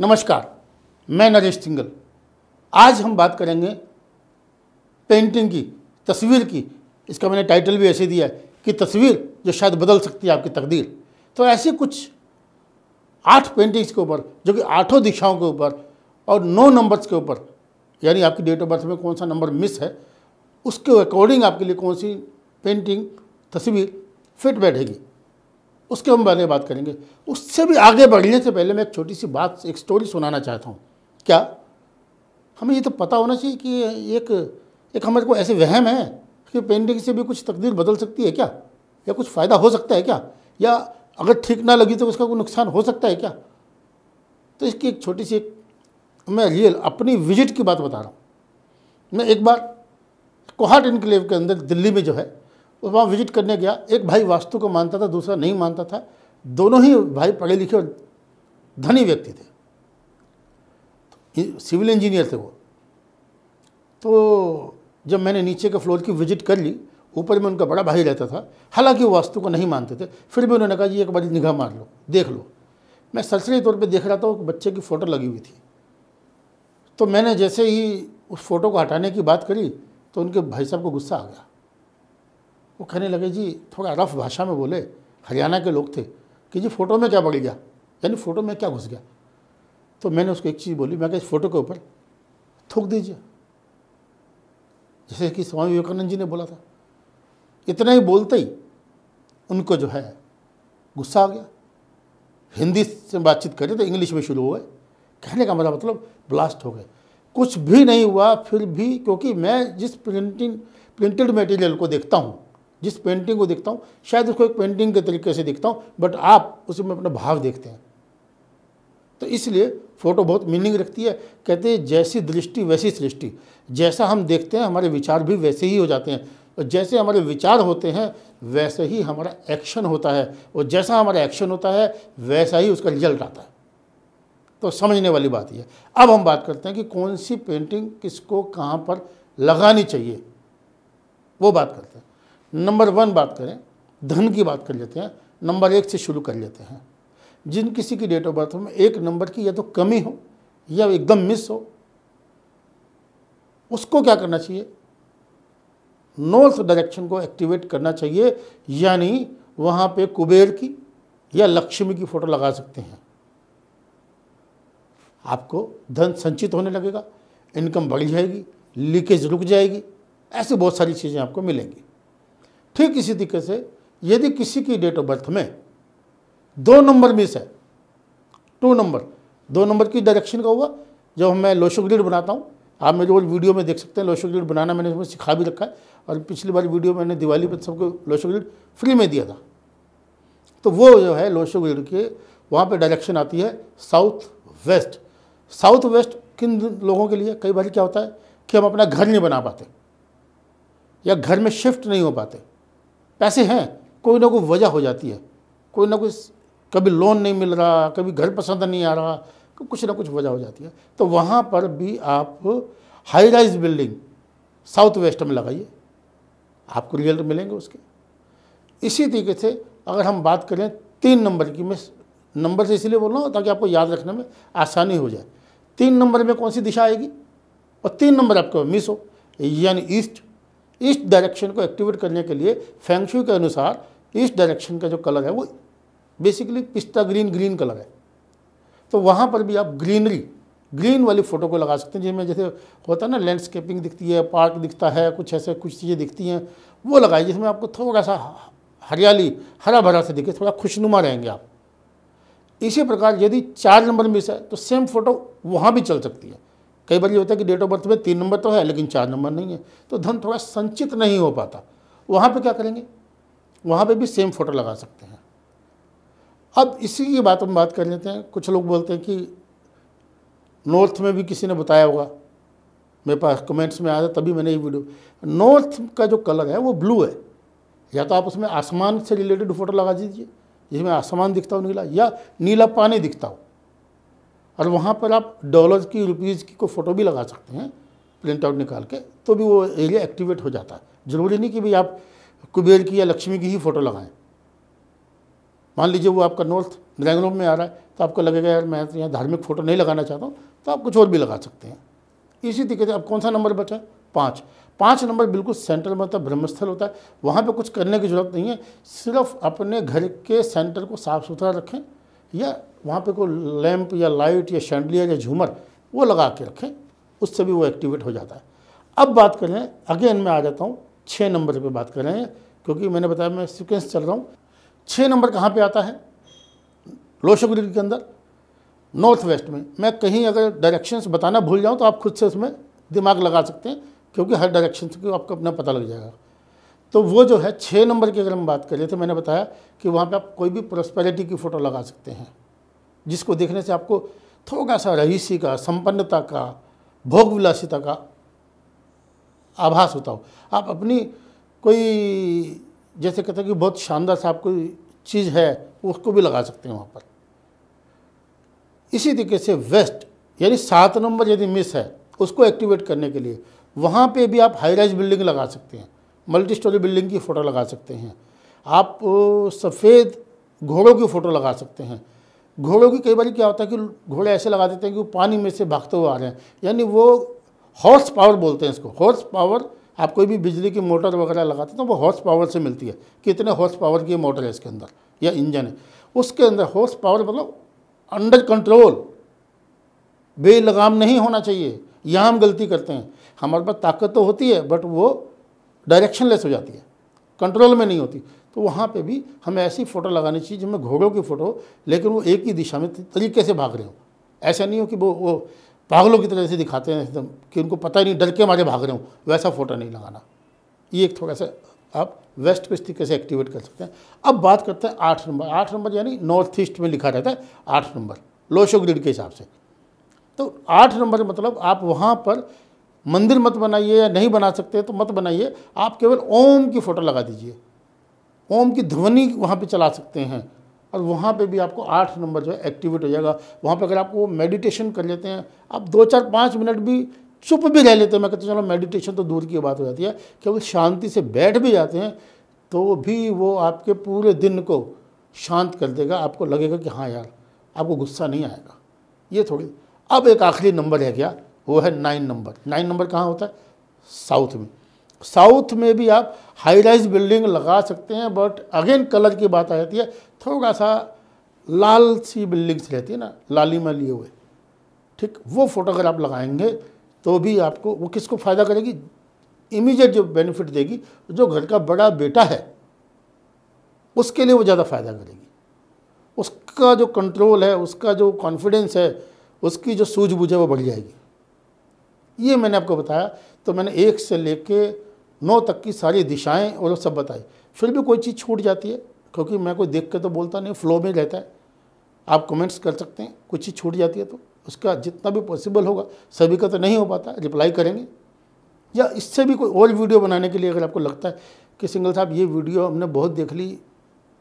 नमस्कार मैं नरेश सिंगल आज हम बात करेंगे पेंटिंग की तस्वीर की इसका मैंने टाइटल भी ऐसे दिया है कि तस्वीर जो शायद बदल सकती है आपकी तकदीर तो ऐसी कुछ आठ पेंटिंग्स के ऊपर जो कि आठों दिशाओं के ऊपर और नौ नंबर्स के ऊपर यानी आपकी डेट ऑफ बर्थ में कौन सा नंबर मिस है उसके अकॉर्डिंग आपके लिए कौन सी पेंटिंग तस्वीर फिट बैठेगी उसके हम बारे में बात करेंगे उससे भी आगे बढ़ने से पहले मैं एक छोटी सी बात एक स्टोरी सुनाना चाहता हूँ क्या हमें ये तो पता होना चाहिए कि एक एक हमारे को ऐसे वहम है कि पेंटिंग से भी कुछ तकदीर बदल सकती है क्या या कुछ फ़ायदा हो सकता है क्या या अगर ठीक ना लगी तो उसका कोई नुकसान हो सकता है क्या तो इसकी एक छोटी सी एक मैं रियल अपनी विजिट की बात बता रहा हूँ मैं एक बार कोहाट इनक्लेव के अंदर दिल्ली में जो है वहाँ विजिट करने गया एक भाई वास्तु को मानता था दूसरा नहीं मानता था दोनों ही भाई पढ़े लिखे और धनी व्यक्ति थे तो सिविल इंजीनियर थे वो तो जब मैंने नीचे के फ्लोर की विजिट कर ली ऊपर में उनका बड़ा भाई रहता था हालांकि वो वास्तु को नहीं मानते थे फिर भी उन्होंने कहा जी एक बार निगाह मार लो देख लो मैं सरसरी तौर पे देख रहा था बच्चे की फ़ोटो लगी हुई थी तो मैंने जैसे ही उस फोटो को हटाने की बात करी तो उनके भाई साहब को गुस्सा आ गया वो कहने लगे जी थोड़ा रफ भाषा में बोले हरियाणा के लोग थे कि जी फ़ोटो में क्या बढ़ गया यानी फ़ोटो में क्या घुस गया तो मैंने उसको एक चीज़ बोली मैं कहा इस फोटो के ऊपर थूक दीजिए जैसे कि स्वामी विवेकानंद जी ने बोला था इतना ही बोलते ही उनको जो है गुस्सा आ गया हिंदी से बातचीत करे तो इंग्लिश में शुरू हो गए कहने का मेरा मतलब, मतलब ब्लास्ट हो गए कुछ भी नहीं हुआ फिर भी क्योंकि मैं जिस प्रिंटिंग प्रिंटेड मटेरियल को देखता हूँ जिस पेंटिंग को देखता हूँ शायद उसको एक पेंटिंग के तरीके से देखता हूँ बट आप उसमें अपना भाव देखते हैं तो इसलिए फ़ोटो बहुत मीनिंग रखती है कहते हैं जैसी दृष्टि वैसी सृष्टि जैसा हम देखते हैं हमारे विचार भी वैसे ही हो जाते हैं और जैसे हमारे विचार होते हैं वैसे ही हमारा एक्शन होता है और जैसा हमारा एक्शन होता है वैसा ही उसका रिजल्ट आता है तो समझने वाली बात यह अब हम बात करते हैं कि कौन सी पेंटिंग किसको कहाँ पर लगानी चाहिए वो बात करते हैं नंबर वन बात करें धन की बात कर लेते हैं नंबर एक से शुरू कर लेते हैं जिन किसी की डेट ऑफ बर्थ में एक नंबर की या तो कमी हो या एकदम मिस हो उसको क्या करना चाहिए नॉर्थ डायरेक्शन को एक्टिवेट करना चाहिए यानी वहाँ पे कुबेर की या लक्ष्मी की फ़ोटो लगा सकते हैं आपको धन संचित होने लगेगा इनकम बढ़ जाएगी लीकेज रुक जाएगी ऐसी बहुत सारी चीज़ें आपको मिलेंगी ठीक इसी तरीके से यदि किसी की डेट ऑफ बर्थ में दो नंबर मिस है टू नंबर दो नंबर की डायरेक्शन का हुआ जब मैं लोशो ग्रिड बनाता हूँ आप मेरे रोज वीडियो में देख सकते हैं लोशो ग्रिड बनाना मैंने उसमें सिखा भी रखा है और पिछली बार वीडियो मैंने दिवाली पर सबको लोशो ग्रिड फ्री में दिया था तो वो जो है लोशो ग्रिड के वहाँ पर डायरेक्शन आती है साउथ वेस्ट साउथ वेस्ट किन लोगों के लिए कई बार क्या होता है कि हम अपना घर नहीं बना पाते या घर में शिफ्ट नहीं हो पाते पैसे हैं कोई ना कोई वजह हो जाती है कोई ना कोई कभी लोन नहीं मिल रहा कभी घर पसंद नहीं आ रहा कुछ ना कुछ वजह हो जाती है तो वहाँ पर भी आप high rise building south west में लगाइए आपको रिजल्ट मिलेंगे उसके इसी तरीके से अगर हम बात करें तीन नंबर की मैं नंबर से इसलिए बोल रहा हूँ ताकि आपको याद रखने में आसानी हो जाए तीन नंबर में कौन सी दिशा आएगी और तीन नंबर आपको मिस हो यानी ईस्ट इस डायरेक्शन को एक्टिवेट करने के लिए फेंगशू के अनुसार इस डायरेक्शन का जो कलर है वो बेसिकली पिस्ता ग्रीन ग्रीन कलर है तो वहाँ पर भी आप ग्रीनरी ग्रीन वाली फ़ोटो को लगा सकते हैं जिसमें जैसे होता है ना लैंडस्केपिंग दिखती है पार्क दिखता है कुछ ऐसे कुछ चीज़ें दिखती हैं वो लगाइए जिसमें आपको थोड़ा सा हरियाली हरा भरा से दिखे थोड़ा खुशनुमा रहेंगे आप इसी प्रकार यदि चार नंबर मिस है तो सेम फ़ोटो वहाँ भी चल सकती है कई बार ये होता है कि डेट ऑफ बर्थ में तीन नंबर तो है लेकिन चार नंबर नहीं है तो धन थोड़ा संचित नहीं हो पाता वहाँ पे क्या करेंगे वहाँ पे भी सेम फोटो लगा सकते हैं अब इसी की बात हम बात कर लेते हैं कुछ लोग बोलते हैं कि नॉर्थ में भी किसी ने बताया होगा मेरे पास कमेंट्स में आया तभी मैंने ये वीडियो नॉर्थ का जो कलर है वो ब्लू है या तो आप उसमें आसमान से रिलेटेड फोटो लगा दीजिए जिसमें आसमान दिखता हो नीला या नीला पानी दिखता हो और वहाँ पर आप डॉलर की रुपीज़ की को फ़ोटो भी लगा सकते हैं प्रिंट आउट निकाल के तो भी वो एरिया एक्टिवेट हो जाता है ज़रूरी नहीं कि भाई आप कुबेर की या लक्ष्मी की ही फ़ोटो लगाएं मान लीजिए वो आपका नॉर्थ ड्रैगन में आ रहा है तो आपको लगेगा यार मैं तो यहाँ धार्मिक फ़ोटो नहीं लगाना चाहता हूँ तो आप कुछ और भी लगा सकते हैं इसी तरीके से अब कौन सा नंबर बचा पाँच पाँच नंबर बिल्कुल सेंटर में होता है ब्रह्मस्थल होता है वहाँ पर कुछ करने की ज़रूरत नहीं है सिर्फ अपने घर के सेंटर को साफ़ सुथरा रखें या वहाँ पे कोई लैंप या लाइट या शैंडलिया या झूमर वो लगा के रखें उससे भी वो एक्टिवेट हो जाता है अब बात करें अगेन मैं आ जाता हूँ छः नंबर पे बात करें क्योंकि मैंने बताया मैं सिक्वेंस चल रहा हूँ छः नंबर कहाँ पे आता है लोशोग्रिड के अंदर नॉर्थ वेस्ट में मैं कहीं अगर डायरेक्शंस बताना भूल जाऊँ तो आप खुद से उसमें दिमाग लगा सकते हैं क्योंकि हर डायरेक्शन को आपको अपना पता लग जाएगा तो वो जो है छः नंबर की अगर हम बात करें तो मैंने बताया कि वहाँ पे आप कोई भी प्रोस्पेरिटी की फ़ोटो लगा सकते हैं जिसको देखने से आपको थोड़ा सा रईसी का संपन्नता का भोग विलासिता का आभास होता हो आप अपनी कोई जैसे कहते हैं कि बहुत शानदार सा आपको कोई चीज़ है उसको भी लगा सकते हैं वहाँ पर इसी तरीके से वेस्ट यानी सात नंबर यदि मिस है उसको एक्टिवेट करने के लिए वहाँ पे भी आप हाई राइज बिल्डिंग लगा सकते हैं मल्टी स्टोरी बिल्डिंग की फ़ोटो लगा सकते हैं आप सफ़ेद घोड़ों की फ़ोटो लगा सकते हैं घोड़ों की कई बार क्या होता है कि घोड़े ऐसे लगा देते हैं कि वो पानी में से भागते हुए आ रहे हैं यानी वो हॉर्स पावर बोलते हैं इसको हॉर्स पावर आप कोई भी बिजली की मोटर वगैरह लगाते तो वो हॉर्स पावर से मिलती है कितने हॉर्स पावर की मोटर है इसके अंदर या इंजन है उसके अंदर हॉर्स पावर मतलब अंडर कंट्रोल बेलगाम नहीं होना चाहिए यहाँ हम गलती करते हैं हमारे पास ताकत तो होती है बट वो लेस हो जाती है कंट्रोल में नहीं होती तो वहाँ पे भी हमें ऐसी फ़ोटो लगानी चाहिए जिनमें घोड़ों की फ़ोटो लेकिन वो एक ही दिशा में तरीके से भाग रहे हो ऐसा नहीं हो कि वो वो पागलों की तरह से दिखाते हैं एकदम कि उनको पता ही नहीं डर के मारे भाग रहे हो वैसा फ़ोटो नहीं लगाना ये एक थोड़ा सा आप वेस्ट को इस तरीके से एक्टिवेट कर सकते हैं अब बात करते हैं आठ नंबर आठ नंबर यानी नॉर्थ ईस्ट में लिखा रहता है आठ नंबर लोशो ग्रिड के हिसाब से तो आठ नंबर मतलब आप वहाँ पर मंदिर मत बनाइए या नहीं बना सकते तो मत बनाइए आप केवल ओम की फ़ोटो लगा दीजिए ओम की ध्वनि वहाँ पे चला सकते हैं और वहाँ पे भी आपको आठ नंबर जो है एक्टिवेट हो जाएगा वहाँ पे अगर आप वो मेडिटेशन कर लेते हैं आप दो चार पाँच मिनट भी चुप भी रह लेते हैं मैं कहता चलो मेडिटेशन तो दूर की बात हो जाती है केवल शांति से बैठ भी जाते हैं तो भी वो आपके पूरे दिन को शांत कर देगा आपको लगेगा कि हाँ यार आपको गुस्सा नहीं आएगा ये थोड़ी अब एक आखिरी नंबर है क्या वो है नाइन नंबर नाइन नंबर कहाँ होता है साउथ में साउथ में भी आप हाई राइज बिल्डिंग लगा सकते हैं बट अगेन कलर की बात आ जाती है थोड़ा सा लाल सी बिल्डिंग्स रहती है ना लाली में लिए हुए ठीक वो फोटो अगर आप लगाएंगे तो भी आपको वो किसको फ़ायदा करेगी इमीजिएट जो बेनिफिट देगी जो घर का बड़ा बेटा है उसके लिए वो ज़्यादा फ़ायदा करेगी उसका जो कंट्रोल है उसका जो कॉन्फिडेंस है उसकी जो सूझबूझ है वो बढ़ जाएगी ये मैंने आपको बताया तो मैंने एक से ले कर नौ तक की सारी दिशाएं और सब बताई फिर भी कोई चीज़ छूट जाती है क्योंकि मैं कोई देख के तो बोलता नहीं फ्लो में रहता है आप कमेंट्स कर सकते हैं कुछ चीज़ छूट जाती है तो उसका जितना भी पॉसिबल होगा सभी का तो नहीं हो पाता रिप्लाई करेंगे या इससे भी कोई और वीडियो बनाने के लिए अगर आपको लगता है कि सिंगल साहब ये वीडियो हमने बहुत देख ली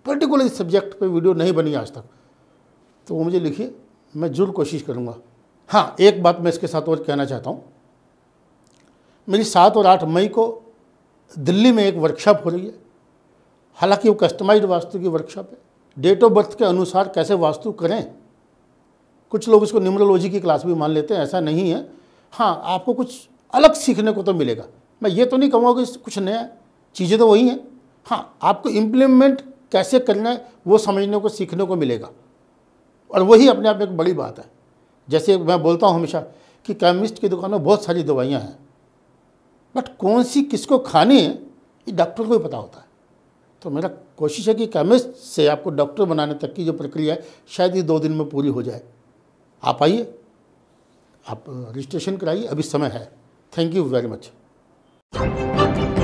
पर्टिकुलर इस सब्जेक्ट पे वीडियो नहीं बनी आज तक तो वो मुझे लिखिए मैं जरूर कोशिश करूँगा हाँ एक बात मैं इसके साथ और कहना चाहता हूँ मेरी सात और आठ मई को दिल्ली में एक वर्कशॉप हो रही है हालांकि वो कस्टमाइज्ड वास्तु की वर्कशॉप है डेट ऑफ बर्थ के अनुसार कैसे वास्तु करें कुछ लोग इसको न्यूमरोलॉजी की क्लास भी मान लेते हैं ऐसा नहीं है हाँ आपको कुछ अलग सीखने को तो मिलेगा मैं ये तो नहीं कहूँगा कि कुछ नया चीज़ें तो वही हैं हाँ आपको इम्प्लीमेंट कैसे करना है वो समझने को सीखने को मिलेगा और वही अपने आप में एक बड़ी बात है जैसे मैं बोलता हूँ हमेशा कि केमिस्ट की दुकान में बहुत सारी दवाइयाँ हैं बट कौन सी किसको खानी है ये डॉक्टर को ही पता होता है तो मेरा कोशिश है कि केमिस्ट से आपको डॉक्टर बनाने तक की जो प्रक्रिया है शायद ये दो दिन में पूरी हो जाए आप आइए आप रजिस्ट्रेशन कराइए अभी समय है थैंक यू वेरी मच